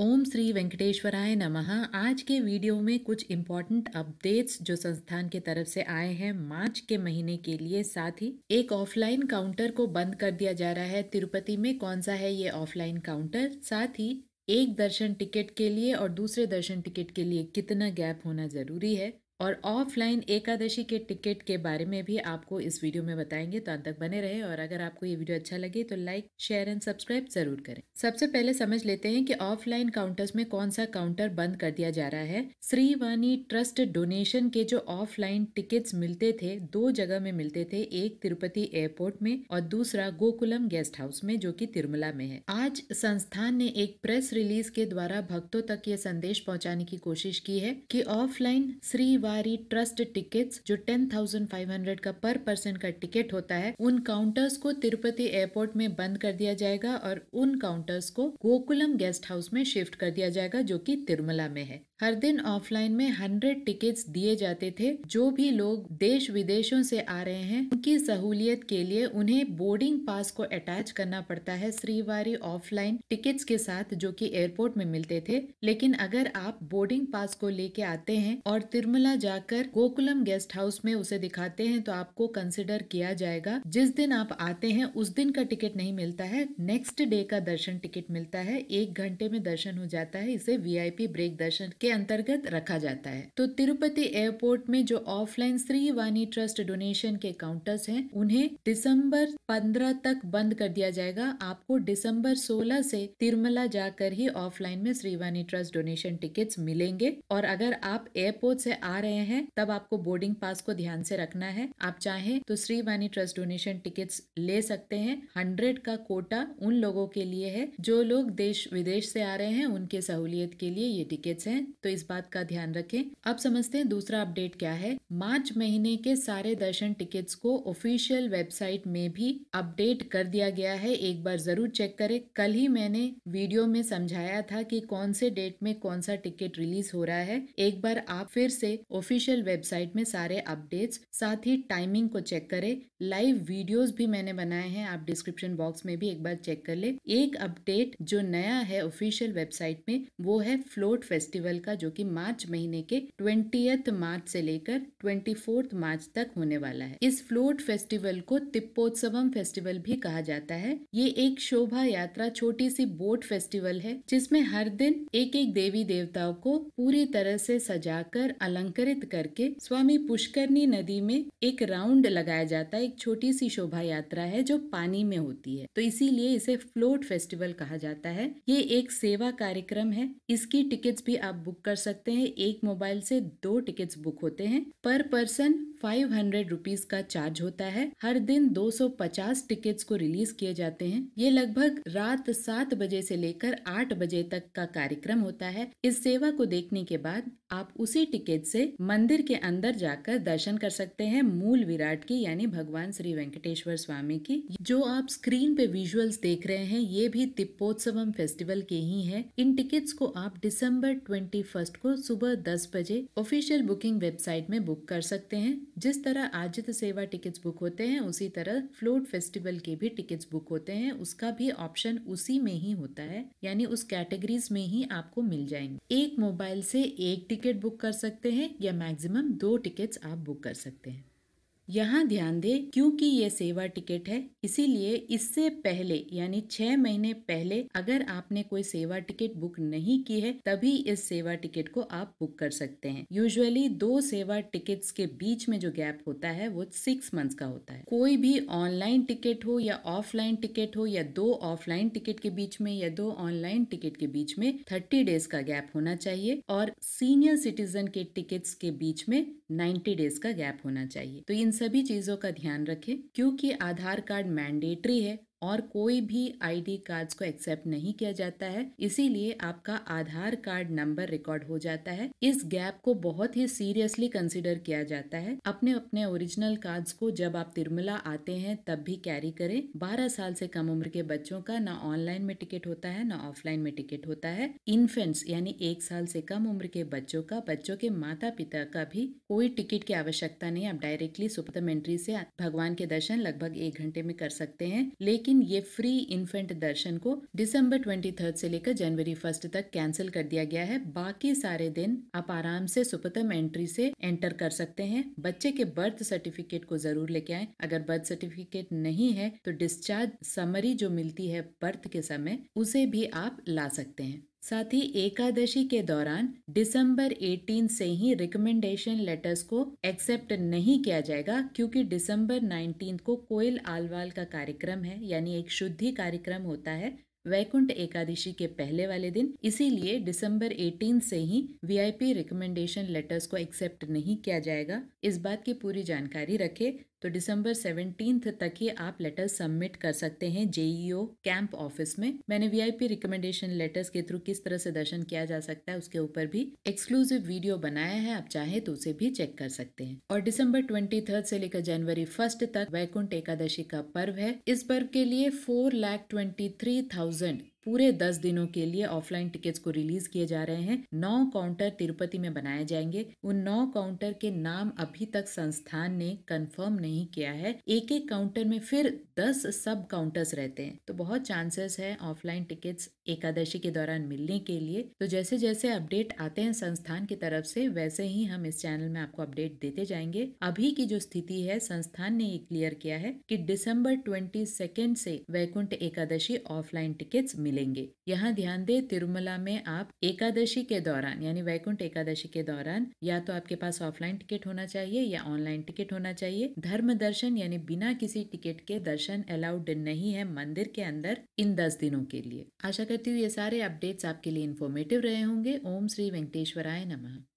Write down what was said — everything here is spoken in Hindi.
ओम श्री वेंकटेश्वराय नमः आज के वीडियो में कुछ इम्पॉर्टेंट अपडेट्स जो संस्थान के तरफ से आए हैं मार्च के महीने के लिए साथ ही एक ऑफलाइन काउंटर को बंद कर दिया जा रहा है तिरुपति में कौन सा है ये ऑफलाइन काउंटर साथ ही एक दर्शन टिकट के लिए और दूसरे दर्शन टिकट के लिए कितना गैप होना जरूरी है और ऑफलाइन एकादशी के टिकट के बारे में भी आपको इस वीडियो में बताएंगे तो अंत तक बने रहे और अगर आपको ये वीडियो अच्छा लगे तो लाइक शेयर एंड सब्सक्राइब जरूर करें सबसे पहले समझ लेते हैं कि ऑफलाइन काउंटर्स में कौन सा काउंटर बंद कर दिया जा रहा है श्रीवानी ट्रस्ट डोनेशन के जो ऑफलाइन टिकट मिलते थे दो जगह में मिलते थे एक तिरुपति एयरपोर्ट में और दूसरा गोकुलम गेस्ट हाउस में जो की तिरुमला में है आज संस्थान ने एक प्रेस रिलीज के द्वारा भक्तों तक ये संदेश पहुँचाने की कोशिश की है की ऑफलाइन श्री बारी ट्रस्ट टिकट्स जो 10,500 का पर पर्सन का टिकट होता है उन काउंटर्स को तिरुपति एयरपोर्ट में बंद कर दिया जाएगा और उन काउंटर्स को गोकुलम गेस्ट हाउस में शिफ्ट कर दिया जाएगा जो कि तिरुमला में है हर दिन ऑफलाइन में हंड्रेड टिकट्स दिए जाते थे जो भी लोग देश विदेशों से आ रहे हैं उनकी सहूलियत के लिए उन्हें बोर्डिंग पास को अटैच करना पड़ता है श्रीवारी ऑफलाइन टिकट्स के साथ जो कि एयरपोर्ट में मिलते थे लेकिन अगर आप बोर्डिंग पास को लेके आते हैं और तिरुमला जाकर गोकुलम गेस्ट हाउस में उसे दिखाते हैं तो आपको कंसिडर किया जाएगा जिस दिन आप आते हैं उस दिन का टिकट नहीं मिलता है नेक्स्ट डे का दर्शन टिकट मिलता है एक घंटे में दर्शन हो जाता है इसे वी ब्रेक दर्शन के अंतर्गत रखा जाता है तो तिरुपति एयरपोर्ट में जो ऑफलाइन श्री वानी ट्रस्ट डोनेशन के काउंटर्स हैं उन्हें दिसंबर 15 तक बंद कर दिया जाएगा आपको दिसंबर 16 से तिरुमला जाकर ही ऑफलाइन में श्रीवानी ट्रस्ट डोनेशन टिकट्स मिलेंगे और अगर आप एयरपोर्ट से आ रहे हैं तब आपको बोर्डिंग पास को ध्यान से रखना है आप चाहें तो श्री वानी ट्रस्ट डोनेशन टिकट्स ले सकते हैं हंड्रेड का कोटा उन लोगों के लिए है जो लोग देश विदेश से आ रहे हैं उनके सहूलियत के लिए ये टिकट्स हैं तो इस बात का ध्यान रखें अब समझते हैं दूसरा अपडेट क्या है मार्च महीने के सारे दर्शन टिकट्स को ऑफिशियल वेबसाइट में भी अपडेट कर दिया गया है एक बार जरूर चेक करें कल ही मैंने वीडियो में समझाया था कि कौन से डेट में कौन सा टिकट रिलीज हो रहा है एक बार आप फिर से ऑफिशियल वेबसाइट में सारे अपडेट्स साथ ही टाइमिंग को चेक करें लाइव वीडियोस भी मैंने बनाए हैं आप डिस्क्रिप्शन बॉक्स में भी एक बार चेक कर ले एक अपडेट जो नया है ऑफिशियल वेबसाइट में वो है फ्लोट फेस्टिवल का जो कि मार्च महीने के ट्वेंटी मार्च से लेकर ट्वेंटी मार्च तक होने वाला है इस फ्लोट फेस्टिवल को तिप्पोत्सवम फेस्टिवल भी कहा जाता है ये एक शोभा यात्रा छोटी सी बोट फेस्टिवल है जिसमें हर दिन एक एक देवी देवताओं को पूरी तरह से सजाकर अलंकृत एकत्रित करके स्वामी पुष्करनी नदी में एक राउंड लगाया जाता है एक छोटी सी शोभा यात्रा है जो पानी में होती है तो इसीलिए इसे फ्लोट फेस्टिवल कहा जाता है ये एक सेवा कार्यक्रम है इसकी टिकट्स भी आप बुक कर सकते हैं एक मोबाइल से दो टिकट्स बुक होते हैं पर पर्सन फाइव हंड्रेड रुपीज का चार्ज होता है हर दिन दो सौ पचास टिकट को रिलीज किए जाते हैं ये लगभग रात सात बजे से लेकर आठ बजे तक का कार्यक्रम होता है इस सेवा को देखने के बाद आप उसी टिकट से मंदिर के अंदर जाकर दर्शन कर सकते हैं मूल विराट की यानी भगवान श्री वेंकटेश्वर स्वामी की जो आप स्क्रीन पे विजुअल्स देख रहे हैं ये भी तिप्पोत्सवम फेस्टिवल के ही है इन टिकट्स को आप दिसंबर ट्वेंटी फर्स्ट को सुबह दस बजे ऑफिशियल बुकिंग वेबसाइट में बुक कर सकते हैं जिस तरह आजित सेवा टिकट्स बुक होते हैं उसी तरह फ्लोट फेस्टिवल के भी टिकट्स बुक होते हैं उसका भी ऑप्शन उसी में ही होता है यानी उस कैटेगरीज में ही आपको मिल जाएंगे एक मोबाइल से एक टिकट बुक कर सकते हैं या मैक्सिमम दो टिकट्स आप बुक कर सकते हैं यहाँ ध्यान दें क्योंकि ये सेवा टिकट है इसीलिए इससे पहले यानी छह महीने पहले अगर आपने कोई सेवा टिकट बुक नहीं की है तभी इस सेवा टिकट को आप बुक कर सकते हैं यूजुअली दो सेवा टिकट्स के बीच में जो गैप होता है वो सिक्स मंथ्स का होता है कोई भी ऑनलाइन टिकट हो या ऑफलाइन टिकट हो या दो ऑफलाइन टिकट के बीच में या दो ऑनलाइन टिकट के बीच में थर्टी डेज का गैप होना चाहिए और सीनियर सिटीजन के टिकट्स के बीच में 90 डेज का गैप होना चाहिए तो इन सभी चीजों का ध्यान रखें क्योंकि आधार कार्ड मैंडेटरी है और कोई भी आईडी कार्ड्स को एक्सेप्ट नहीं किया जाता है इसीलिए आपका आधार कार्ड नंबर रिकॉर्ड हो जाता है इस गैप को बहुत ही सीरियसली कंसिडर किया जाता है अपने अपने ओरिजिनल कार्ड्स को जब आप तिरुमला आते हैं तब भी कैरी करें 12 साल से कम उम्र के बच्चों का ना ऑनलाइन में टिकट होता है ना ऑफलाइन में टिकट होता है इन्फेंट्स यानी एक साल से कम उम्र के बच्चों का बच्चों के माता पिता का भी कोई टिकट की आवश्यकता नहीं आप डायरेक्टली सुपरमेंट्री से भगवान के दर्शन लगभग एक घंटे में कर सकते हैं लेकिन लेकिन ये फ्री इन्फेंट दर्शन को दिसंबर ट्वेंटी से लेकर जनवरी फर्स्ट तक कैंसिल कर दिया गया है बाकी सारे दिन आप आराम से सुपतम एंट्री से एंटर कर सकते हैं बच्चे के बर्थ सर्टिफिकेट को जरूर लेके आए अगर बर्थ सर्टिफिकेट नहीं है तो डिस्चार्ज समरी जो मिलती है बर्थ के समय उसे भी आप ला सकते हैं साथ ही एकादशी के दौरान दिसंबर 18 से ही रिकमेंडेशन लेटर्स को एक्सेप्ट नहीं किया जाएगा क्योंकि दिसंबर 19 को कोयल आलवाल का कार्यक्रम है यानी एक शुद्धि कार्यक्रम होता है वैकुंठ एकादशी के पहले वाले दिन इसीलिए दिसंबर 18 से ही वीआईपी रिकमेंडेशन लेटर्स को एक्सेप्ट नहीं किया जाएगा इस बात की पूरी जानकारी रखें तो दिसंबर सेवनटीन्थ तक ही आप लेटर सबमिट कर सकते हैं जेईओ कैंप ऑफिस में मैंने वीआईपी रिकमेंडेशन लेटर्स के थ्रू किस तरह से दर्शन किया जा सकता है उसके ऊपर भी एक्सक्लूसिव वीडियो बनाया है आप चाहे तो उसे भी चेक कर सकते हैं और दिसंबर ट्वेंटी से लेकर जनवरी फर्स्ट तक वैकुंठ एकादशी का पर्व है इस पर्व के लिए four lakh twenty three thousand पूरे दस दिनों के लिए ऑफलाइन टिकट्स को रिलीज किए जा रहे हैं नौ काउंटर तिरुपति में बनाए जाएंगे उन नौ काउंटर के नाम अभी तक संस्थान ने कंफर्म नहीं किया है एक एक काउंटर में फिर दस सब काउंटर्स रहते हैं तो बहुत चांसेस है ऑफलाइन टिकट्स एकादशी के दौरान मिलने के लिए तो जैसे जैसे अपडेट आते हैं संस्थान की तरफ से वैसे ही हम इस चैनल में आपको अपडेट देते जाएंगे अभी की जो स्थिति है संस्थान ने ये क्लियर किया है कि दिसंबर ट्वेंटी से वैकुंठ एकादशी ऑफलाइन टिकट्स मिल मिलेंगे यहाँ ध्यान दें तिरुमला में आप एकादशी के दौरान यानी वैकुंठ एकादशी के दौरान या तो आपके पास ऑफलाइन टिकट होना चाहिए या ऑनलाइन टिकट होना चाहिए धर्म दर्शन यानी बिना किसी टिकट के दर्शन अलाउड नहीं है मंदिर के अंदर इन दस दिनों के लिए आशा करती हूँ ये सारे अपडेट्स आपके लिए इन्फॉर्मेटिव रहे होंगे ओम श्री वेंकटेश्वराय नमः